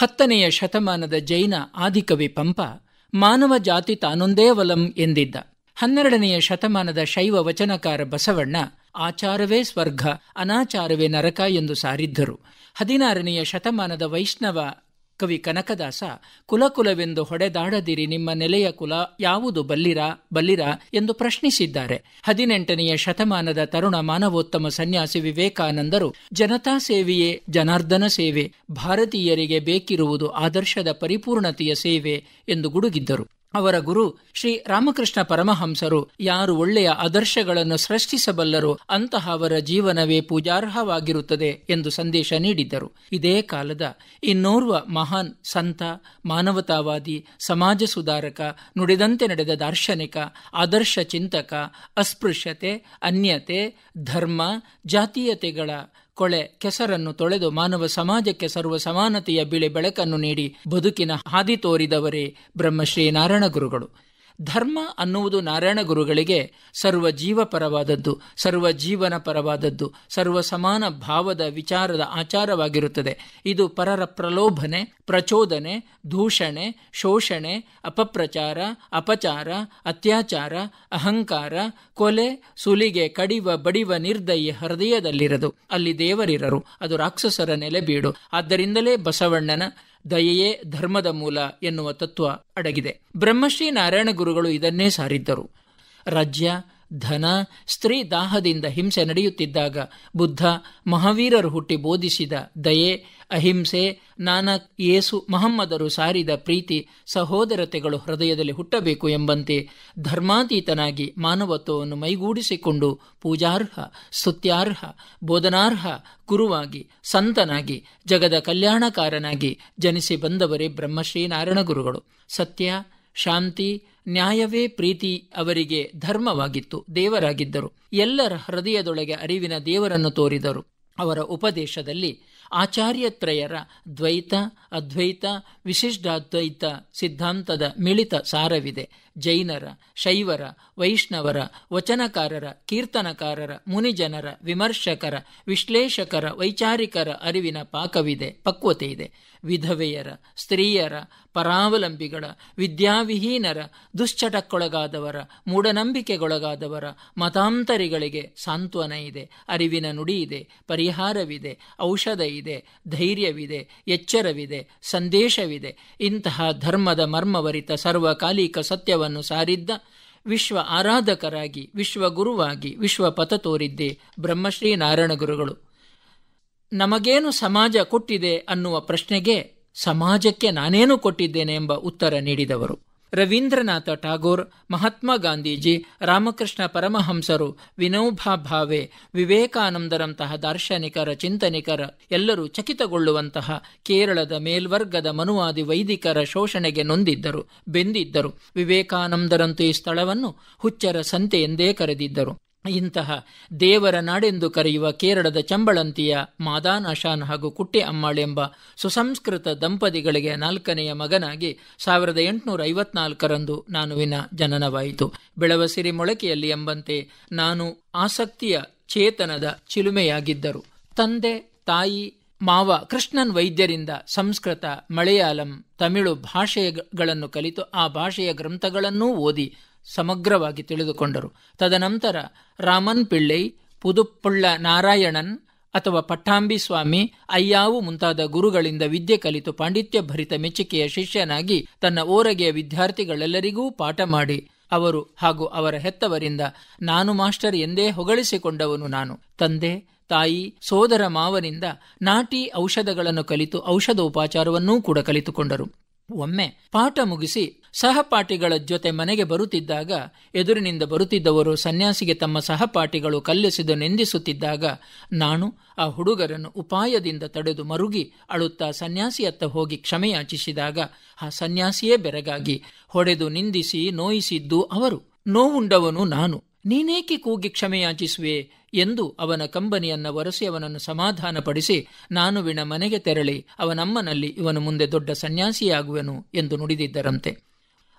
ಹತ್ತನೆಯ ಶತಮಾನದ ಜೈನ ಆದಿಕವಿ ಪಂಪ ಮಾನವ ಜಾತಿ ತಾನೊಂದೇ ವಲಂ ಎಂದಿದ್ದ ಹನ್ನೆರಡನೆಯ ಶತಮಾನದ ಶೈವ ವಚನಕಾರ ಬಸವಣ್ಣ ಆಚಾರವೇ ಸ್ವರ್ಗ ಅನಾಚಾರವೇ ನರಕ ಎಂದು ಸಾರಿದ್ದರು ಹದಿನಾರನೆಯ ಶತಮಾನದ ವೈಷ್ಣವ ಕವಿ ಕನಕದಾಸ ಕುಲಕುಲವೆಂದು ಹೊಡೆದಾಡದಿರಿ ನಿಮ್ಮ ನೆಲೆಯ ಕುಲ ಯಾವುದು ಬಲ್ಲಿರ ಬಲ್ಲಿರ ಎಂದು ಪ್ರಶ್ನಿಸಿದ್ದಾರೆ ಹದಿನೆಂಟನೆಯ ಶತಮಾನದ ತರುಣ ಮಾನವೋತ್ತಮ ಸನ್ಯಾಸಿ ವಿವೇಕಾನಂದರು ಜನತಾ ಸೇವೆಯೇ ಜನಾರ್ದನ ಸೇವೆ ಭಾರತೀಯರಿಗೆ ಬೇಕಿರುವುದು ಆದರ್ಶದ ಪರಿಪೂರ್ಣತೆಯ ಸೇವೆ ಎಂದು ಗುಡುಗಿದ್ದರು ಅವರ ಗುರು ಶ್ರೀ ರಾಮಕೃಷ್ಣ ಪರಮಹಂಸರು ಯಾರು ಒಳ್ಳೆಯ ಆದರ್ಶಗಳನ್ನು ಸೃಷ್ಟಿಸಬಲ್ಲರೋ ಅವರ ಜೀವನವೇ ಪೂಜಾರ್ಹವಾಗಿರುತ್ತದೆ ಎಂದು ಸಂದೇಶ ನೀಡಿದ್ದರು ಇದೇ ಕಾಲದ ಇನ್ನೋರ್ವ ಮಹಾನ್ ಸಂತ ಮಾನವತಾವಾದಿ ಸಮಾಜ ಸುಧಾರಕ ನುಡಿದಂತೆ ನಡೆದ ದಾರ್ಶನಿಕ ಆದರ್ಶ ಚಿಂತಕ ಅಸ್ಪೃಶ್ಯತೆ ಅನ್ಯತೆ ಧರ್ಮ ಜಾತೀಯತೆಗಳ ಕೊಳೆ ಕೆಸರನ್ನು ತೊಳೆದು ಮಾನವ ಸಮಾಜಕ್ಕೆ ಸರ್ವ ಸಮಾನತೆಯ ಬಿಳಿ ಬೆಳಕನ್ನು ನೀಡಿ ಬದುಕಿನ ಹಾದಿ ತೋರಿದವರೇ ಬ್ರಹ್ಮಶ್ರೀ ನಾರಾಯಣ ಗುರುಗಳು ಧರ್ಮ ಅನ್ನುವುದು ನಾರಾಯಣ ಗುರುಗಳಿಗೆ ಸರ್ವ ಜೀವಪರವಾದದ್ದು ಸರ್ವ ಜೀವನ ಪರವಾದದ್ದು ಸರ್ವ ಸಮಾನ ಭಾವದ ವಿಚಾರದ ಆಚಾರವಾಗಿರುತ್ತದೆ ಇದು ಪರರ ಪ್ರಲೋಭನೆ ಪ್ರಚೋದನೆ ದೂಷಣೆ ಶೋಷಣೆ ಅಪಪ್ರಚಾರ ಅಪಚಾರ ಅತ್ಯಾಚಾರ ಅಹಂಕಾರ ಕೊಲೆ ಸುಲಿಗೆ ಕಡಿವ ಬಡಿವ ನಿರ್ದಯಿ ಹೃದಯದಲ್ಲಿರದು ಅಲ್ಲಿ ದೇವರಿರರು ಅದು ರಾಕ್ಷಸರ ನೆಲೆಬೀಡು ಆದ್ದರಿಂದಲೇ ಬಸವಣ್ಣನ ದಯೆಯೇ ಧರ್ಮದ ಮೂಲ ಎನ್ನುವ ತತ್ವ ಅಡಗಿದೆ ಬ್ರಹ್ಮಶ್ರೀ ನಾರಾಯಣ ಗುರುಗಳು ಇದನ್ನೇ ಸಾರಿದ್ದರು ರಾಜ್ಯ ಧನ ಸ್ತ್ರೀ ದಾಹದಿಂದ ಹಿಂಸೆ ನಡೆಯುತ್ತಿದ್ದಾಗ ಬುದ್ಧ ಮಹಾವೀರರು ಹುಟ್ಟಿ ಬೋಧಿಸಿದ ದಯೆ ಅಹಿಂಸೆ ನಾನಕ್ ಯೇಸು ಮಹಮ್ಮದರು ಸಾರಿದ ಪ್ರೀತಿ ಸಹೋದರತೆಗಳು ಹೃದಯದಲ್ಲಿ ಹುಟ್ಟಬೇಕು ಎಂಬಂತೆ ಧರ್ಮಾತೀತನಾಗಿ ಮಾನವತ್ವವನ್ನು ಮೈಗೂಡಿಸಿಕೊಂಡು ಪೂಜಾರ್ಹ ಸ್ತುತ್ಯಾರ್ಹ ಬೋಧನಾರ್ಹ ಗುರುವಾಗಿ ಸಂತನಾಗಿ ಜಗದ ಕಲ್ಯಾಣಕಾರನಾಗಿ ಜನಿಸಿ ಬಂದವರೇ ಬ್ರಹ್ಮಶ್ರೀ ನಾರಾಯಣ ಗುರುಗಳು ಸತ್ಯ ಶಾಂತಿ ನ್ಯಾಯವೇ ಪ್ರೀತಿ ಅವರಿಗೆ ಧರ್ಮವಾಗಿತ್ತು ದೇವರಾಗಿದ್ದರು ಎಲ್ಲರ ಹೃದಯದೊಳಗೆ ಅರಿವಿನ ದೇವರನ್ನು ತೋರಿದರು ಅವರ ಉಪದೇಶದಲ್ಲಿ ಆಚಾರ್ಯತ್ರಯರ ದ್ವೈತ ಅದ್ವೈತ ವಿಶಿಷ್ಟಾದ್ವೈತ ಸಿದ್ಧಾಂತದ ಮಿಳಿತ ಸಾರವಿದೆ ಜೈನರ ಶೈವರ ವೈಷ್ಣವರ ವಚನಕಾರರ ಕೀರ್ತನಕಾರರ ಮುನಿಜನರ ವಿಮರ್ಶಕರ ವಿಶ್ಲೇಷಕರ ವೈಚಾರಿಕರ ಅರಿವಿನ ಪಾಕವಿದೆ ಪಕ್ವತೆ ಇದೆ ವಿಧವೆಯರ ಸ್ತ್ರೀಯರ ಪರಾವಲಂಬಿಗಳ ವಿದ್ಯಾವಿಹೀನರ ದುಶ್ಚಟಕ್ಕೊಳಗಾದವರ ಮೂಢನಂಬಿಕೆಗೊಳಗಾದವರ ಮತಾಂತರಿಗಳಿಗೆ ಸಾಂತ್ವನ ಇದೆ ಅರಿವಿನ ನುಡಿ ಇದೆ ಪರಿಹಾರವಿದೆ ಔಷಧ ಇದೆ ಧೈರ್ಯವಿದೆ ಎಚ್ಚರವಿದೆ ಸಂದೇಶವಿದೆ ಇಂತಹ ಧರ್ಮದ ಮರ್ಮವರಿತ ಸರ್ವಕಾಲಿಕ ಸತ್ಯವನ್ನು ಮಾರ್ಗವನ್ನು ಸಾರಿದ್ದ ವಿಶ್ವ ಆರಾಧಕರಾಗಿ ವಿಶ್ವ ಪಥ ತೋರಿದ್ದೇ ಬ್ರಹ್ಮಶ್ರೀ ನಾರಾಯಣ ಗುರುಗಳು ನಮಗೇನು ಸಮಾಜ ಕೊಟ್ಟಿದೆ ಅನ್ನುವ ಪ್ರಶ್ನೆಗೆ ಸಮಾಜಕ್ಕೆ ನಾನೇನು ಕೊಟ್ಟಿದ್ದೇನೆ ಎಂಬ ಉತ್ತರ ನೀಡಿದವರು ರವೀಂದ್ರನಾಥ ಟಾಗೋರ್ ಮಹಾತ್ಮ ಗಾಂಧೀಜಿ ರಾಮಕೃಷ್ಣ ಪರಮಹಂಸರು ವಿನೋಭಾ ಭಾವೆ ವಿವೇಕಾನಂದರಂತಹ ದಾರ್ಶನಿಕರ ಚಿಂತನಿಕರ ಎಲ್ಲರೂ ಚಕಿತಗೊಳ್ಳುವಂತಹ ಕೇರಳದ ಮೇಲ್ವರ್ಗದ ಮನುವಾದಿ ವೈದಿಕರ ಶೋಷಣೆಗೆ ನೊಂದಿದ್ದರು ಬೆಂದಿದ್ದರು ವಿವೇಕಾನಂದರಂತೂ ಈ ಸ್ಥಳವನ್ನು ಹುಚ್ಚರ ಸಂತೆ ಎಂದೇ ಕರೆದಿದ್ದರು ಇಂತಹ ದೇವರ ನಾಡೆಂದು ಕರೆಯುವ ಕೇರಳದ ಚಂಬಳಂತಿಯ ಮಾದಾನ್ ಅಶಾನ್ ಹಾಗೂ ಕುಟ್ಟೆ ಎಂಬ ಸುಸಂಸ್ಕೃತ ದಂಪತಿಗಳಿಗೆ ನಾಲ್ಕನೆಯ ಮಗನಾಗಿ ಸಾವಿರದ ಎಂಟುನೂರ ಐವತ್ನಾಲ್ಕರಂದು ನಾನುವಿನ ಜನನವಾಯಿತು ಬೆಳವಸಿರಿ ಮೊಳಕೆಯಲ್ಲಿ ಎಂಬಂತೆ ನಾನು ಆಸಕ್ತಿಯ ಚೇತನದ ಚಿಲುಮೆಯಾಗಿದ್ದರು ತಂದೆ ತಾಯಿ ಮಾವ ಕೃಷ್ಣನ್ ವೈದ್ಯರಿಂದ ಸಂಸ್ಕೃತ ಮಲಯಾಳಂ ತಮಿಳು ಭಾಷೆಗಳನ್ನು ಕಲಿತು ಆ ಭಾಷೆಯ ಗ್ರಂಥಗಳನ್ನೂ ಓದಿ ಸಮಗ್ರವಾಗಿ ತಿಳಿದುಕೊಂಡರು ತದನಂತರ ರಾಮನ್ ಪಿಳ್ಳೈ ಪುದುಪ್ಪುಳ್ಳ ನಾರಾಯಣನ್ ಅಥವಾ ಪಟ್ಟಾಂಬಿ ಸ್ವಾಮಿ ಅಯ್ಯಾವು ಮುಂತಾದ ಗುರುಗಳಿಂದ ವಿದ್ಯೆ ಕಲಿತು ಪಾಂಡಿತ್ಯ ಭರಿತ ಮೆಚ್ಚುಗೆಯ ಶಿಷ್ಯನಾಗಿ ತನ್ನ ಓರಗೆಯ ವಿದ್ಯಾರ್ಥಿಗಳೆಲ್ಲರಿಗೂ ಪಾಠ ಮಾಡಿ ಅವರು ಹಾಗೂ ಅವರ ಹೆತ್ತವರಿಂದ ನಾನು ಮಾಸ್ಟರ್ ಎಂದೇ ಹೊಗಳಿಸಿಕೊಂಡವನು ನಾನು ತಂದೆ ತಾಯಿ ಸೋದರ ಮಾವನಿಂದ ನಾಟಿ ಔಷಧಗಳನ್ನು ಕಲಿತು ಔಷಧ ಉಪಾಚಾರವನ್ನೂ ಕೂಡ ಕಲಿತುಕೊಂಡರು ಒಮ್ಮೆ ಪಾಠ ಮುಗಿಸಿ ಸಹಪಾಠಿಗಳ ಜೊತೆ ಮನೆಗೆ ಬರುತ್ತಿದ್ದಾಗ ಎದುರಿನಿಂದ ಬರುತ್ತಿದ್ದವರು ಸನ್ಯಾಸಿಗೆ ತಮ್ಮ ಸಹಪಾಠಿಗಳು ಕಲ್ಲೆಸೆದು ನಿಂದಿಸುತ್ತಿದ್ದಾಗ ನಾನು ಆ ಹುಡುಗರನ್ನು ಉಪಾಯದಿಂದ ತಡೆದು ಮರುಗಿ ಅಳುತ್ತಾ ಸನ್ಯಾಸಿಯತ್ತ ಹೋಗಿ ಕ್ಷಮೆಯಾಚಿಸಿದಾಗ ಆ ಸನ್ಯಾಸಿಯೇ ಬೆರಗಾಗಿ ಹೊಡೆದು ನಿಂದಿಸಿ ನೋಯಿಸಿದ್ದು ಅವರು ನೋವುಂಡವನು ನಾನು ನೀನೇಕೆ ಕೂಗಿ ಕ್ಷಮೆಯಾಚಿಸುವೆ ಎಂದು ಅವನ ಕಂಬನಿಯನ್ನ ಒರೆಸಿ ಅವನನ್ನು ಸಮಾಧಾನಪಡಿಸಿ ನಾನು ವಿಣ ಮನೆಗೆ ತೆರಳಿ ಅವನಮ್ಮನಲ್ಲಿ ಇವನು ಮುಂದೆ ದೊಡ್ಡ ಸನ್ಯಾಸಿಯಾಗುವೆನು ಎಂದು ನುಡಿದಿದ್ದರಂತೆ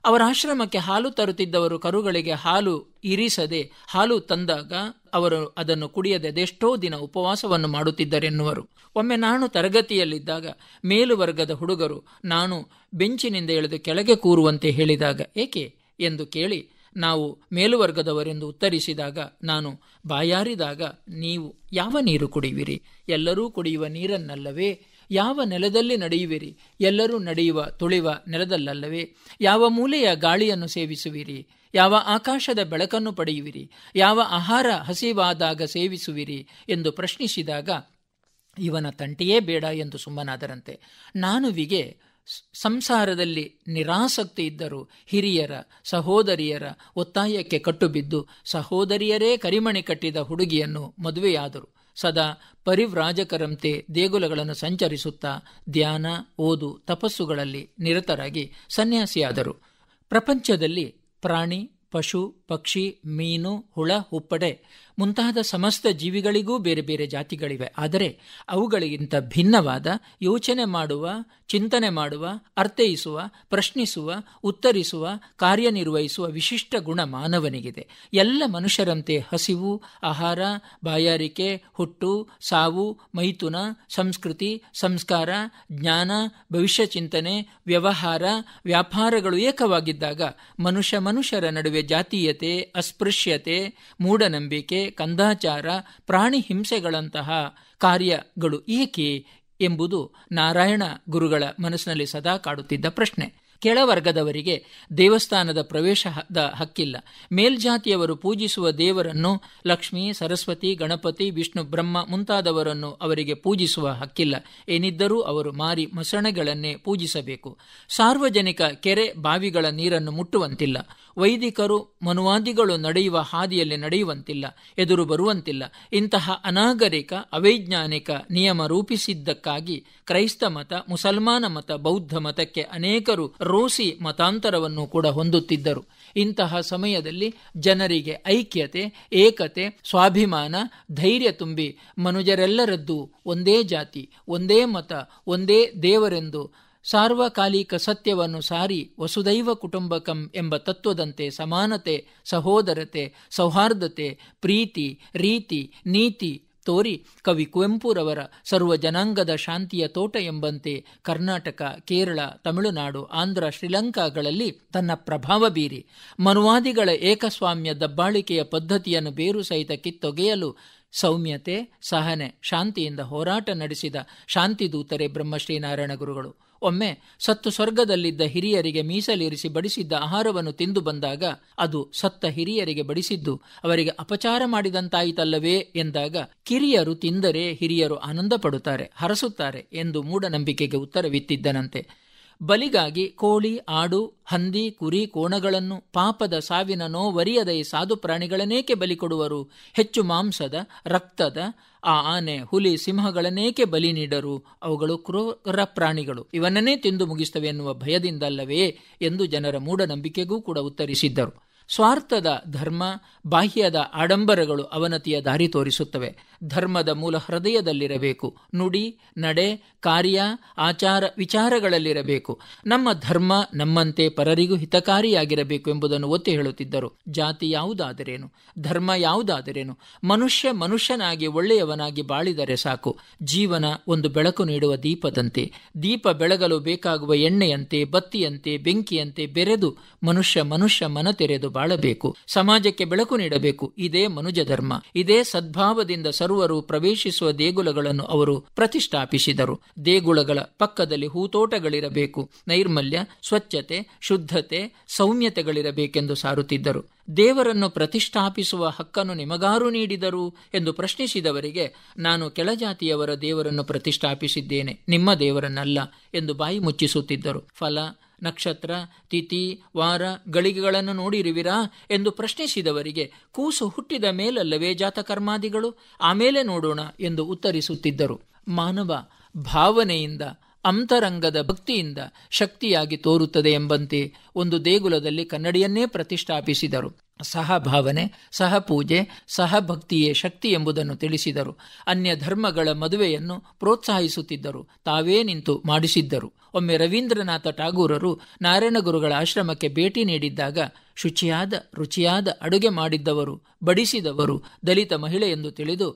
ಅವರ ಆಶ್ರಮಕ್ಕೆ ಹಾಲು ತರುತ್ತಿದ್ದವರು ಕರುಗಳಿಗೆ ಹಾಲು ಇರಿಸದೆ ಹಾಲು ತಂದಾಗ ಅವರು ಅದನ್ನು ಕುಡಿಯದೆ ಅದೆಷ್ಟೋ ದಿನ ಉಪವಾಸವನ್ನು ಮಾಡುತ್ತಿದ್ದರೆನ್ನುವರು ಒಮ್ಮೆ ನಾನು ತರಗತಿಯಲ್ಲಿದ್ದಾಗ ಮೇಲುವರ್ಗದ ಹುಡುಗರು ನಾನು ಬೆಂಚಿನಿಂದ ಎಳೆದು ಕೆಳಗೆ ಕೂರುವಂತೆ ಹೇಳಿದಾಗ ಏಕೆ ಎಂದು ಕೇಳಿ ನಾವು ಮೇಲುವರ್ಗದವರೆಂದು ಉತ್ತರಿಸಿದಾಗ ನಾನು ಬಾಯಾರಿದಾಗ ನೀವು ಯಾವ ನೀರು ಕುಡಿಯುವಿರಿ ಎಲ್ಲರೂ ಕುಡಿಯುವ ನೀರನ್ನಲ್ಲವೇ ಯಾವ ನೆಲದಲ್ಲಿ ನಡೆಯುವಿರಿ ಎಲ್ಲರೂ ನಡೆಯುವ ತುಳಿವ ನೆಲದಲ್ಲಲ್ಲವೇ ಯಾವ ಮೂಲೆಯ ಗಾಳಿಯನ್ನು ಸೇವಿಸುವಿರಿ ಯಾವ ಆಕಾಶದ ಬೆಳಕನ್ನು ಪಡೆಯುವಿರಿ ಯಾವ ಆಹಾರ ಹಸಿವಾದಾಗ ಸೇವಿಸುವಿರಿ ಎಂದು ಪ್ರಶ್ನಿಸಿದಾಗ ಇವನ ತಂಟೆಯೇ ಬೇಡ ಎಂದು ಸುಮ್ಮನಾದರಂತೆ ನಾನುವಿಗೆ ಸಂಸಾರದಲ್ಲಿ ನಿರಾಸಕ್ತಿ ಇದ್ದರೂ ಹಿರಿಯರ ಸಹೋದರಿಯರ ಒತ್ತಾಯಕ್ಕೆ ಕಟ್ಟುಬಿದ್ದು ಸಹೋದರಿಯರೇ ಕರಿಮಣಿ ಕಟ್ಟಿದ ಹುಡುಗಿಯನ್ನು ಮದುವೆಯಾದರು ಸದಾ ಪರಿವ್ರಾಜಕರಂತೆ ದೇಗುಲಗಳನ್ನು ಸಂಚರಿಸುತ್ತಾ ಧ್ಯಾನ ಓದು ತಪಸ್ಸುಗಳಲ್ಲಿ ನಿರತರಾಗಿ ಸನ್ಯಾಸಿಯಾದರು ಪ್ರಪಂಚದಲ್ಲಿ ಪ್ರಾಣಿ ಪಶು ಪಕ್ಷಿ ಮೀನು ಹುಳ ಹುಪ್ಪಡೆ ಮುಂತಾದ ಸಮಸ್ತ ಜೀವಿಗಳಿಗೂ ಬೇರೆ ಬೇರೆ ಜಾತಿಗಳಿವೆ ಆದರೆ ಅವುಗಳಿಗಿಂತ ಭಿನ್ನವಾದ ಯೋಚನೆ ಮಾಡುವ ಚಿಂತನೆ ಮಾಡುವ ಅರ್ಥೈಸುವ ಪ್ರಶ್ನಿಸುವ ಉತ್ತರಿಸುವ ಕಾರ್ಯನಿರ್ವಹಿಸುವ ವಿಶಿಷ್ಟ ಗುಣ ಮಾನವನಿಗಿದೆ ಎಲ್ಲ ಮನುಷ್ಯರಂತೆ ಹಸಿವು ಆಹಾರ ಬಾಯಾರಿಕೆ ಹುಟ್ಟು ಸಾವು ಮೈಥುನ ಸಂಸ್ಕೃತಿ ಸಂಸ್ಕಾರ ಜ್ಞಾನ ಭವಿಷ್ಯ ಚಿಂತನೆ ವ್ಯವಹಾರ ವ್ಯಾಪಾರಗಳು ಏಕವಾಗಿದ್ದಾಗ ಮನುಷ್ಯ ಮನುಷ್ಯರ ನಡುವೆ ಜಾತೀಯ ಅಸ್ಪೃಶ್ಯತೆ ಅಸ್ಪೃಶ್ಯತೆ ಮೂಢನಂಬಿಕೆ ಕಂದಾಚಾರ ಪ್ರಾಣಿ ಹಿಂಸೆಗಳಂತಹ ಕಾರ್ಯಗಳು ಏಕೆ ಎಂಬುದು ನಾರಾಯಣ ಗುರುಗಳ ಮನಸ್ಸಿನಲ್ಲಿ ಸದಾ ಕಾಡುತ್ತಿದ್ದ ಪ್ರಶ್ನೆ ಕೆಳವರ್ಗದವರಿಗೆ ದೇವಸ್ಥಾನದ ಪ್ರವೇಶ ಹಕ್ಕಿಲ್ಲ ಮೇಲ್ಜಾತಿಯವರು ಪೂಜಿಸುವ ದೇವರನ್ನು ಲಕ್ಷ್ಮಿ ಸರಸ್ವತಿ ಗಣಪತಿ ವಿಷ್ಣು ಬ್ರಹ್ಮ ಮುಂತಾದವರನ್ನು ಅವರಿಗೆ ಪೂಜಿಸುವ ಹಕ್ಕಿಲ್ಲ ಏನಿದ್ದರೂ ಅವರು ಮಾರಿ ಮಸಣೆಗಳನ್ನೇ ಪೂಜಿಸಬೇಕು ಸಾರ್ವಜನಿಕ ಕೆರೆ ಬಾವಿಗಳ ನೀರನ್ನು ಮುಟ್ಟುವಂತಿಲ್ಲ ವೈದಿಕರು ಮನುವಾದಿಗಳು ನಡೆಯುವ ಹಾದಿಯಲ್ಲಿ ನಡೆಯುವಂತಿಲ್ಲ ಎದುರು ಬರುವಂತಿಲ್ಲ ಇಂತಹ ಅನಾಗರಿಕ ಅವೈಜ್ಞಾನಿಕ ನಿಯಮ ರೂಪಿಸಿದ್ದಕ್ಕಾಗಿ ಕ್ರೈಸ್ತ ಮತ ಮುಸಲ್ಮಾನ ಮತ ಬೌದ್ಧ ಮತಕ್ಕೆ ಅನೇಕರು ರೋಸಿ ಮತಾಂತರವನ್ನು ಕೂಡ ಹೊಂದುತ್ತಿದ್ದರು ಇಂತಹ ಸಮಯದಲ್ಲಿ ಜನರಿಗೆ ಐಕ್ಯತೆ ಏಕತೆ ಸ್ವಾಭಿಮಾನ ಧೈರ್ಯ ತುಂಬಿ ಮನುಜರೆಲ್ಲರದ್ದು ಒಂದೇ ಜಾತಿ ಒಂದೇ ಮತ ಒಂದೇ ದೇವರೆಂದು ಸಾರ್ವಕಾಲಿಕ ಸತ್ಯವನ್ನು ಸಾರಿ ವಸುದೈವ ಕುಟುಂಬಕಂ ಎಂಬ ತತ್ವದಂತೆ ಸಮಾನತೆ ಸಹೋದರತೆ ಸೌಹಾರ್ದತೆ ಪ್ರೀತಿ ರೀತಿ ನೀತಿ ತೋರಿ ಕವಿ ಕುವೆಂಪುರವರ ಸರ್ವ ಜನಾಂಗದ ಶಾಂತಿಯ ತೋಟ ಎಂಬಂತೆ ಕರ್ನಾಟಕ ಕೇರಳ ತಮಿಳುನಾಡು ಆಂಧ್ರ ಶ್ರೀಲಂಕಾಗಳಲ್ಲಿ ತನ್ನ ಪ್ರಭಾವ ಬೀರಿ ಮನುವಾದಿಗಳ ಏಕಸ್ವಾಮ್ಯ ದಬ್ಬಾಳಿಕೆಯ ಪದ್ಧತಿಯನ್ನು ಬೇರು ಸಹಿತ ಕಿತ್ತೊಗೆಯಲು ಸೌಮ್ಯತೆ ಸಹನೆ ಶಾಂತಿಯಿಂದ ಹೋರಾಟ ನಡೆಸಿದ ಶಾಂತಿದೂತರೇ ಬ್ರಹ್ಮಶ್ರೀನಾರಾಯಣ ಗುರುಗಳು ಒಮ್ಮೆ ಸತ್ತು ಸ್ವರ್ಗದಲ್ಲಿದ್ದ ಹಿರಿಯರಿಗೆ ಮೀಸಲಿರಿಸಿ ಬಡಿಸಿದ್ದ ಆಹಾರವನ್ನು ತಿಂದು ಬಂದಾಗ ಅದು ಸತ್ತ ಹಿರಿಯರಿಗೆ ಬಡಿಸಿದ್ದು ಅವರಿಗೆ ಅಪಚಾರ ಮಾಡಿದಂತಾಯಿತಲ್ಲವೇ ಎಂದಾಗ ಕಿರಿಯರು ತಿಂದರೆ ಹಿರಿಯರು ಆನಂದ ಪಡುತ್ತಾರೆ ಹರಸುತ್ತಾರೆ ಎಂದು ಮೂಢನಂಬಿಕೆಗೆ ಉತ್ತರವಿತ್ತಿದ್ದನಂತೆ ಬಲಿಗಾಗಿ ಕೋಳಿ ಆಡು ಹಂದಿ ಕುರಿ ಕೋಣಗಳನ್ನು ಪಾಪದ ಸಾವಿನ ನೋವರಿಯದ ಈ ಸಾಧು ಪ್ರಾಣಿಗಳನ್ನೇಕೆ ಬಲಿ ಕೊಡುವರು ಹೆಚ್ಚು ಮಾಂಸದ ರಕ್ತದ ಆ ಆನೆ ಹುಲಿ ಸಿಂಹಗಳನ್ನೇಕೆ ಬಲಿ ನೀಡರು ಅವುಗಳು ಕ್ರೂರ ಪ್ರಾಣಿಗಳು ಇವನನ್ನೇ ತಿಂದು ಮುಗಿಸ್ತವೆ ಎನ್ನುವ ಭಯದಿಂದಲ್ಲವೇ ಎಂದು ಜನರ ಮೂಢನಂಬಿಕೆಗೂ ಕೂಡ ಉತ್ತರಿಸಿದ್ದರು ಸ್ವಾರ್ಥದ ಧರ್ಮ ಬಾಹ್ಯದ ಆಡಂಬರಗಳು ಅವನತಿಯ ದಾರಿ ತೋರಿಸುತ್ತವೆ ಧರ್ಮದ ಮೂಲ ಹೃದಯದಲ್ಲಿರಬೇಕು ನುಡಿ ನಡೆ ಕಾರ್ಯ ಆಚಾರ ವಿಚಾರಗಳಲ್ಲಿರಬೇಕು ನಮ್ಮ ಧರ್ಮ ನಮ್ಮಂತೆ ಪರರಿಗೂ ಹಿತಕಾರಿಯಾಗಿರಬೇಕು ಎಂಬುದನ್ನು ಒತ್ತಿ ಹೇಳುತ್ತಿದ್ದರು ಜಾತಿ ಯಾವುದಾದರೇನು ಧರ್ಮ ಯಾವುದಾದರೇನು ಮನುಷ್ಯ ಮನುಷ್ಯನಾಗಿ ಒಳ್ಳೆಯವನಾಗಿ ಬಾಳಿದರೆ ಸಾಕು ಜೀವನ ಒಂದು ಬೆಳಕು ನೀಡುವ ದೀಪದಂತೆ ದೀಪ ಬೆಳಗಲು ಬೇಕಾಗುವ ಎಣ್ಣೆಯಂತೆ ಬತ್ತಿಯಂತೆ ಬೆಂಕಿಯಂತೆ ಬೆರೆದು ಮನುಷ್ಯ ಮನುಷ್ಯ ಮನ ತೆರೆದು ಬಾಳಬೇಕು ಸಮಾಜಕ್ಕೆ ಬೆಳಕು ನೀಡಬೇಕು ಇದೇ ಮನುಜ ಧರ್ಮ ಇದೇ ಸದ್ಭಾವದಿಂದ ಸರ್ವರು ಪ್ರವೇಶಿಸುವ ದೇಗುಲಗಳನ್ನು ಅವರು ಪ್ರತಿಷ್ಠಾಪಿಸಿದರು ದೇಗುಲಗಳ ಪಕ್ಕದಲ್ಲಿ ಹೂತೋಟಗಳಿರಬೇಕು ನೈರ್ಮಲ್ಯ ಸ್ವಚ್ಛತೆ ಶುದ್ಧತೆ ಸೌಮ್ಯತೆಗಳಿರಬೇಕೆಂದು ಸಾರುತ್ತಿದ್ದರು ದೇವರನ್ನು ಪ್ರತಿಷ್ಠಾಪಿಸುವ ಹಕ್ಕನ್ನು ನಿಮಗಾರು ನೀಡಿದರು ಎಂದು ಪ್ರಶ್ನಿಸಿದವರಿಗೆ ನಾನು ಕೆಳಜಾತಿಯವರ ದೇವರನ್ನು ಪ್ರತಿಷ್ಠಾಪಿಸಿದ್ದೇನೆ ನಿಮ್ಮ ದೇವರನ್ನಲ್ಲ ಎಂದು ಬಾಯಿ ಮುಚ್ಚಿಸುತ್ತಿದ್ದರು ಫಲ ನಕ್ಷತ್ರ ತಿಥಿ ವಾರ ಗಳಿಗೆಗಳನ್ನು ನೋಡಿರುವಿರಾ ಎಂದು ಪ್ರಶ್ನಿಸಿದವರಿಗೆ ಕೂಸು ಹುಟ್ಟಿದ ಮೇಲಲ್ಲವೇ ಜಾತಕರ್ಮಾದಿಗಳು ಆಮೇಲೆ ನೋಡೋಣ ಎಂದು ಉತ್ತರಿಸುತ್ತಿದ್ದರು ಮಾನವ ಭಾವನೆಯಿಂದ ಅಂತರಂಗದ ಭಕ್ತಿಯಿಂದ ಶಕ್ತಿಯಾಗಿ ತೋರುತ್ತದೆ ಎಂಬಂತೆ ಒಂದು ದೇಗುಲದಲ್ಲಿ ಕನ್ನಡಿಯನ್ನೇ ಪ್ರತಿಷ್ಠಾಪಿಸಿದರು ಸಹ ಭಾವನೆ ಸಹ ಪೂಜೆ ಸಹ ಭಕ್ತಿಯೇ ಶಕ್ತಿ ಎಂಬುದನ್ನು ತಿಳಿಸಿದರು ಅನ್ಯ ಧರ್ಮಗಳ ಮದುವೆಯನ್ನು ಪ್ರೋತ್ಸಾಹಿಸುತ್ತಿದ್ದರು ತಾವೇ ನಿಂತು ಮಾಡಿಸಿದ್ದರು ಒಮ್ಮೆ ರವೀಂದ್ರನಾಥ ಟಾಗೂರರು ನಾರಾಯಣಗುರುಗಳ ಆಶ್ರಮಕ್ಕೆ ಭೇಟಿ ನೀಡಿದ್ದಾಗ ಶುಚಿಯಾದ ರುಚಿಯಾದ ಅಡುಗೆ ಮಾಡಿದ್ದವರು ಬಡಿಸಿದವರು ದಲಿತ ಮಹಿಳೆ ಎಂದು ತಿಳಿದು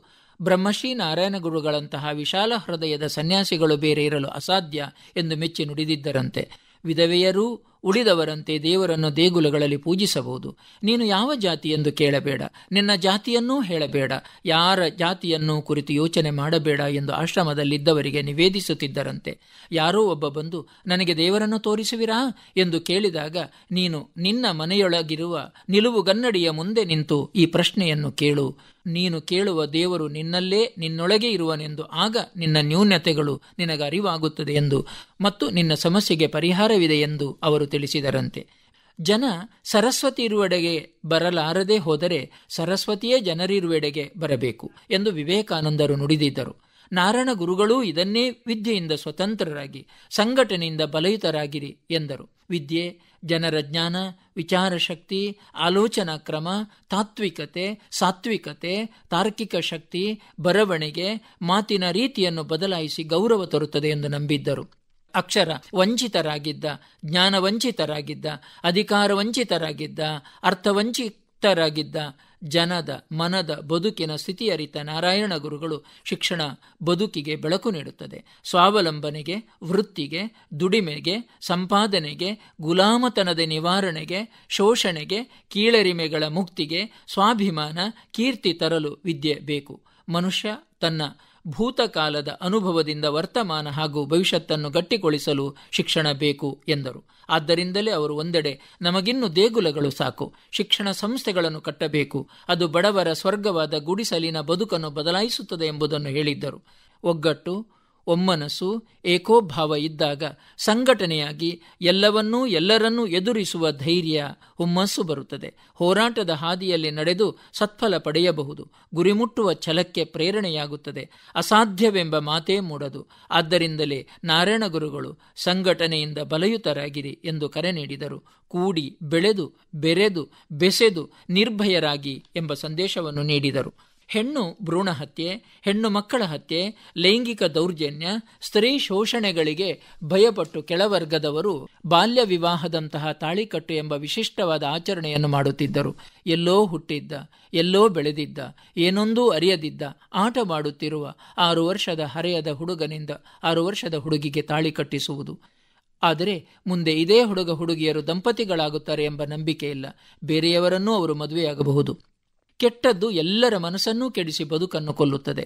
ಬ್ರಹ್ಮಶ್ರೀ ನಾರಾಯಣಗುರುಗಳಂತಹ ವಿಶಾಲ ಹೃದಯದ ಸನ್ಯಾಸಿಗಳು ಬೇರೆ ಇರಲು ಅಸಾಧ್ಯ ಎಂದು ಮೆಚ್ಚಿ ನುಡಿದಿದ್ದರಂತೆ ವಿಧವೆಯರೂ ಉಳಿದವರಂತೆ ದೇವರನ್ನು ದೇಗುಲಗಳಲ್ಲಿ ಪೂಜಿಸಬಹುದು ನೀನು ಯಾವ ಜಾತಿ ಎಂದು ಕೇಳಬೇಡ ನಿನ್ನ ಜಾತಿಯನ್ನೂ ಹೇಳಬೇಡ ಯಾರ ಜಾತಿಯನ್ನು ಕುರಿತು ಯೋಚನೆ ಮಾಡಬೇಡ ಎಂದು ಆಶ್ರಮದಲ್ಲಿದ್ದವರಿಗೆ ನಿವೇದಿಸುತ್ತಿದ್ದರಂತೆ ಯಾರೋ ಒಬ್ಬ ಬಂದು ನನಗೆ ದೇವರನ್ನು ತೋರಿಸುವಿರಾ ಎಂದು ಕೇಳಿದಾಗ ನೀನು ನಿನ್ನ ಮನೆಯೊಳಗಿರುವ ನಿಲುವುಗನ್ನಡಿಯ ಮುಂದೆ ನಿಂತು ಈ ಪ್ರಶ್ನೆಯನ್ನು ಕೇಳು ನೀನು ಕೇಳುವ ದೇವರು ನಿನ್ನಲ್ಲೇ ನಿನ್ನೊಳಗೆ ಇರುವನೆಂದು ಆಗ ನಿನ್ನ ನ್ಯೂನತೆಗಳು ನಿನಗೆ ಅರಿವಾಗುತ್ತದೆ ಎಂದು ಮತ್ತು ನಿನ್ನ ಸಮಸ್ಯೆಗೆ ಪರಿಹಾರವಿದೆ ಎಂದು ಅವರು ತಿಳಿಸಿದರಂತೆ ಜನ ಸರಸ್ವತಿ ಇರುವೆಡೆಗೆ ಬರಲಾರದೆ ಹೋದರೆ ಸರಸ್ವತಿಯೇ ಜನರಿರುವೆಡೆಗೆ ಬರಬೇಕು ಎಂದು ವಿವೇಕಾನಂದರು ನುಡಿದಿದ್ದರು ನಾರಾಯಣ ಗುರುಗಳೂ ಇದನ್ನೇ ವಿದ್ಯೆಯಿಂದ ಸ್ವತಂತ್ರರಾಗಿ ಸಂಘಟನೆಯಿಂದ ಬಲಯುತರಾಗಿರಿ ಎಂದರು ವಿದ್ಯೆ ಜನರ ಜ್ಞಾನ ವಿಚಾರ ಶಕ್ತಿ ಆಲೋಚನಾ ಕ್ರಮ ತಾತ್ವಿಕತೆ ಸಾತ್ವಿಕತೆ ತಾರ್ಕಿಕ ಶಕ್ತಿ ಬರವಣಿಗೆ ಮಾತಿನ ರೀತಿಯನ್ನು ಬದಲಾಯಿಸಿ ಗೌರವ ತರುತ್ತದೆ ಎಂದು ನಂಬಿದ್ದರು ಅಕ್ಷರ ವಂಚಿತರಾಗಿದ್ದ ಜ್ಞಾನ ವಂಚಿತರಾಗಿದ್ದ ಅಧಿಕಾರ ವಂಚಿತರಾಗಿದ್ದ ಅರ್ಥವಂಚಿತರಾಗಿದ್ದ ಜನದ ಮನದ ಬದುಕಿನ ಸ್ಥಿತಿ ಅರಿತ ನಾರಾಯಣ ಗುರುಗಳು ಶಿಕ್ಷಣ ಬದುಕಿಗೆ ಬೆಳಕು ನೀಡುತ್ತದೆ ಸ್ವಾವಲಂಬನೆಗೆ ವೃತ್ತಿಗೆ ದುಡಿಮೆಗೆ ಸಂಪಾದನೆಗೆ ಗುಲಾಮತನದ ನಿವಾರಣೆಗೆ ಶೋಷಣೆಗೆ ಕೀಳರಿಮೆಗಳ ಮುಕ್ತಿಗೆ ಸ್ವಾಭಿಮಾನ ಕೀರ್ತಿ ತರಲು ವಿದ್ಯೆ ಬೇಕು ಮನುಷ್ಯ ತನ್ನ ಭೂತಕಾಲದ ಅನುಭವದಿಂದ ವರ್ತಮಾನ ಹಾಗೂ ಭವಿಷ್ಯತ್ತನ್ನು ಗಟ್ಟಿಗೊಳಿಸಲು ಶಿಕ್ಷಣ ಬೇಕು ಎಂದರು ಆದ್ದರಿಂದಲೇ ಅವರು ಒಂದೆಡೆ ನಮಗಿನ್ನು ದೇಗುಲಗಳು ಸಾಕು ಶಿಕ್ಷಣ ಸಂಸ್ಥೆಗಳನ್ನು ಕಟ್ಟಬೇಕು ಅದು ಬಡವರ ಸ್ವರ್ಗವಾದ ಗುಡಿಸಲಿನ ಬದುಕನ್ನು ಬದಲಾಯಿಸುತ್ತದೆ ಎಂಬುದನ್ನು ಹೇಳಿದ್ದರು ಒಗ್ಗಟ್ಟು ಒಮ್ಮನಸ್ಸು ಏಕೋಭಾವ ಇದ್ದಾಗ ಸಂಘಟನೆಯಾಗಿ ಎಲ್ಲವನ್ನೂ ಎಲ್ಲರನ್ನೂ ಎದುರಿಸುವ ಧೈರ್ಯ ಹುಮ್ಮಸ್ಸು ಬರುತ್ತದೆ ಹೋರಾಟದ ಹಾದಿಯಲ್ಲಿ ನಡೆದು ಸತ್ಫಲ ಪಡೆಯಬಹುದು ಗುರಿ ಮುಟ್ಟುವ ಛಲಕ್ಕೆ ಪ್ರೇರಣೆಯಾಗುತ್ತದೆ ಅಸಾಧ್ಯವೆಂಬ ಮಾತೇ ಮೂಡದು ಆದ್ದರಿಂದಲೇ ನಾರಾಯಣ ಗುರುಗಳು ಸಂಘಟನೆಯಿಂದ ಬಲಯುತರಾಗಿರಿ ಎಂದು ಕರೆ ನೀಡಿದರು ಕೂಡಿ ಬೆಳೆದು ಬೆರೆದು ಬೆಸೆದು ನಿರ್ಭಯರಾಗಿ ಎಂಬ ಸಂದೇಶವನ್ನು ನೀಡಿದರು ಹೆಣ್ಣು ಭ್ರೂಣ ಹತ್ಯೆ ಹೆಣ್ಣು ಮಕ್ಕಳ ಹತ್ಯೆ ಲೈಂಗಿಕ ದೌರ್ಜನ್ಯ ಸ್ತ್ರೀ ಶೋಷಣೆಗಳಿಗೆ ಭಯಪಟ್ಟು ಕೆಳವರ್ಗದವರು ಬಾಲ್ಯ ವಿವಾಹದಂತಹ ತಾಳಿಕಟ್ಟು ಎಂಬ ವಿಶಿಷ್ಟವಾದ ಆಚರಣೆಯನ್ನು ಮಾಡುತ್ತಿದ್ದರು ಎಲ್ಲೋ ಹುಟ್ಟಿದ್ದ ಎಲ್ಲೋ ಬೆಳೆದಿದ್ದ ಏನೊಂದೂ ಅರಿಯದಿದ್ದ ಆಟ ಮಾಡುತ್ತಿರುವ ಆರು ವರ್ಷದ ಹರೆಯದ ಹುಡುಗನಿಂದ ಆರು ವರ್ಷದ ಹುಡುಗಿಗೆ ತಾಳಿ ಕಟ್ಟಿಸುವುದು ಆದರೆ ಮುಂದೆ ಇದೇ ಹುಡುಗ ಹುಡುಗಿಯರು ದಂಪತಿಗಳಾಗುತ್ತಾರೆ ಎಂಬ ನಂಬಿಕೆ ಇಲ್ಲ ಬೇರೆಯವರನ್ನೂ ಅವರು ಮದುವೆಯಾಗಬಹುದು ಕೆಟ್ಟದ್ದು ಎಲ್ಲರ ಮನಸ್ಸನ್ನೂ ಕೆಡಿಸಿ ಬದುಕನ್ನು ಕೊಲ್ಲುತ್ತದೆ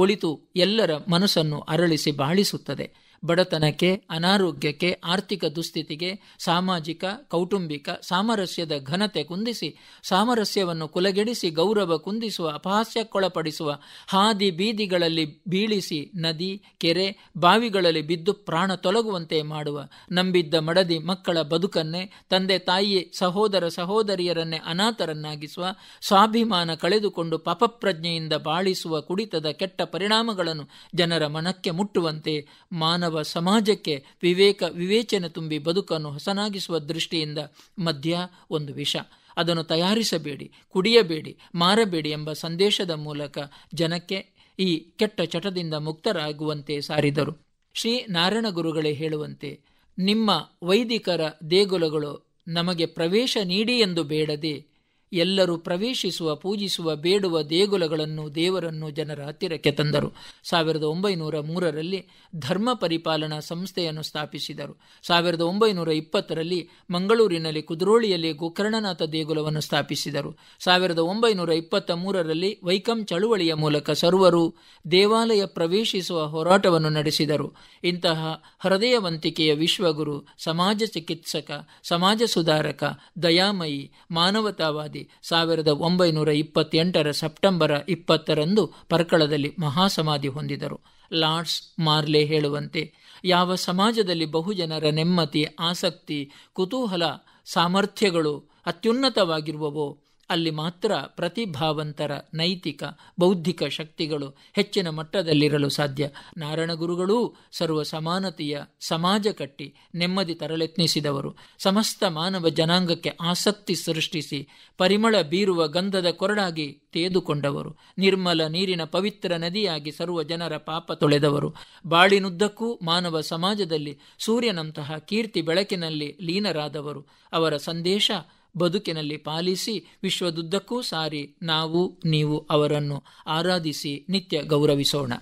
ಒಳಿತು ಎಲ್ಲರ ಮನಸ್ಸನ್ನು ಅರಳಿಸಿ ಬಾಳಿಸುತ್ತದೆ ಬಡತನಕ್ಕೆ ಅನಾರೋಗ್ಯಕ್ಕೆ ಆರ್ಥಿಕ ದುಸ್ಥಿತಿಗೆ ಸಾಮಾಜಿಕ ಕೌಟುಂಬಿಕ ಸಾಮರಸ್ಯದ ಘನತೆ ಕುಂದಿಸಿ ಸಾಮರಸ್ಯವನ್ನು ಕುಲಗೆಡಿಸಿ ಗೌರವ ಕುಂದಿಸುವ ಅಪಹಾಸ್ಯಕ್ಕೊಳಪಡಿಸುವ ಹಾದಿ ಬೀದಿಗಳಲ್ಲಿ ಬೀಳಿಸಿ ನದಿ ಕೆರೆ ಬಾವಿಗಳಲ್ಲಿ ಬಿದ್ದು ಪ್ರಾಣ ತೊಲಗುವಂತೆ ಮಾಡುವ ನಂಬಿದ್ದ ಮಡದಿ ಮಕ್ಕಳ ಬದುಕನ್ನೇ ತಂದೆ ತಾಯಿ ಸಹೋದರ ಸಹೋದರಿಯರನ್ನೇ ಅನಾಥರನ್ನಾಗಿಸುವ ಸ್ವಾಭಿಮಾನ ಕಳೆದುಕೊಂಡು ಪಾಪಪ್ರಜ್ಞೆಯಿಂದ ಬಾಳಿಸುವ ಕುಡಿತದ ಕೆಟ್ಟ ಪರಿಣಾಮಗಳನ್ನು ಜನರ ಮನಕ್ಕೆ ಮುಟ್ಟುವಂತೆ ಮಾನ ಮಾನವ ಸಮಾಜಕ್ಕೆ ವಿವೇಕ ವಿವೇಚನೆ ತುಂಬಿ ಬದುಕನ್ನು ಹಸನಾಗಿಸುವ ದೃಷ್ಟಿಯಿಂದ ಮಧ್ಯ ಒಂದು ವಿಷ ಅದನ್ನು ತಯಾರಿಸಬೇಡಿ ಕುಡಿಯಬೇಡಿ ಮಾರಬೇಡಿ ಎಂಬ ಸಂದೇಶದ ಮೂಲಕ ಜನಕ್ಕೆ ಈ ಕೆಟ್ಟ ಚಟದಿಂದ ಮುಕ್ತರಾಗುವಂತೆ ಸಾರಿದರು ಶ್ರೀ ನಾರಾಯಣ ಗುರುಗಳೇ ಹೇಳುವಂತೆ ನಿಮ್ಮ ವೈದಿಕರ ದೇಗುಲಗಳು ನಮಗೆ ಪ್ರವೇಶ ನೀಡಿ ಎಂದು ಬೇಡದೆ ಎಲ್ಲರೂ ಪ್ರವೇಶಿಸುವ ಪೂಜಿಸುವ ಬೇಡುವ ದೇಗುಲಗಳನ್ನು ದೇವರನ್ನು ಜನರ ಹತ್ತಿರಕ್ಕೆ ತಂದರು ಸಾವಿರದ ಒಂಬೈನೂರ ಮೂರರಲ್ಲಿ ಧರ್ಮ ಪರಿಪಾಲನಾ ಸಂಸ್ಥೆಯನ್ನು ಸ್ಥಾಪಿಸಿದರು ಸಾವಿರದ ಒಂಬೈನೂರ ಇಪ್ಪತ್ತರಲ್ಲಿ ಮಂಗಳೂರಿನಲ್ಲಿ ಕುದ್ರೋಳಿಯಲ್ಲಿ ಗೋಕರ್ಣನಾಥ ದೇಗುಲವನ್ನು ಸ್ಥಾಪಿಸಿದರು ಸಾವಿರದ ಒಂಬೈನೂರ ಇಪ್ಪತ್ತ ಮೂರರಲ್ಲಿ ವೈಕಂ ಚಳುವಳಿಯ ಮೂಲಕ ಸರ್ವರು ದೇವಾಲಯ ಪ್ರವೇಶಿಸುವ ಹೋರಾಟವನ್ನು ನಡೆಸಿದರು ಇಂತಹ ಹೃದಯವಂತಿಕೆಯ ವಿಶ್ವಗುರು ಸಮಾಜ ಚಿಕಿತ್ಸಕ ಸಮಾಜ ಸುಧಾರಕ ದಯಾಮಯಿ ಮಾನವತಾವಾದಿ ಜಯಂತಿ ಸಾವಿರದ ಒಂಬೈನೂರ ಇಪ್ಪತ್ತೆಂಟರ ಸೆಪ್ಟೆಂಬರ್ ಇಪ್ಪತ್ತರಂದು ಪರ್ಕಳದಲ್ಲಿ ಮಹಾಸಮಾಧಿ ಹೊಂದಿದರು ಲಾರ್ಡ್ಸ್ ಮಾರ್ಲೆ ಹೇಳುವಂತೆ ಯಾವ ಸಮಾಜದಲ್ಲಿ ಬಹುಜನರ ನೆಮ್ಮತಿ ಆಸಕ್ತಿ ಕುತೂಹಲ ಸಾಮರ್ಥ್ಯಗಳು ಅತ್ಯುನ್ನತವಾಗಿರುವವೋ ಅಲ್ಲಿ ಮಾತ್ರ ಪ್ರತಿಭಾವಂತರ ನೈತಿಕ ಬೌದ್ಧಿಕ ಶಕ್ತಿಗಳು ಹೆಚ್ಚಿನ ಮಟ್ಟದಲ್ಲಿರಲು ಸಾಧ್ಯ ನಾರಣಗುರುಗಳೂ ಸರ್ವ ಸಮಾನತೆಯ ಸಮಾಜ ಕಟ್ಟಿ ನೆಮ್ಮದಿ ತರಲೆತ್ನಿಸಿದವರು ಸಮಸ್ತ ಮಾನವ ಜನಾಂಗಕ್ಕೆ ಆಸಕ್ತಿ ಸೃಷ್ಟಿಸಿ ಪರಿಮಳ ಬೀರುವ ಗಂಧದ ಕೊರಡಾಗಿ ತೇದುಕೊಂಡವರು ನಿರ್ಮಲ ನೀರಿನ ಪವಿತ್ರ ನದಿಯಾಗಿ ಸರ್ವ ಜನರ ಪಾಪ ತೊಳೆದವರು ಬಾಳಿನುದ್ದಕ್ಕೂ ಮಾನವ ಸಮಾಜದಲ್ಲಿ ಸೂರ್ಯನಂತಹ ಕೀರ್ತಿ ಬೆಳಕಿನಲ್ಲಿ ಲೀನರಾದವರು ಅವರ ಸಂದೇಶ ಬದುಕಿನಲ್ಲಿ ಪಾಲಿಸಿ ವಿಶ್ವದುದ್ದಕ್ಕೂ ಸಾರಿ ನಾವು ನೀವು ಅವರನ್ನು ಆರಾಧಿಸಿ ನಿತ್ಯ ಗೌರವಿಸೋಣ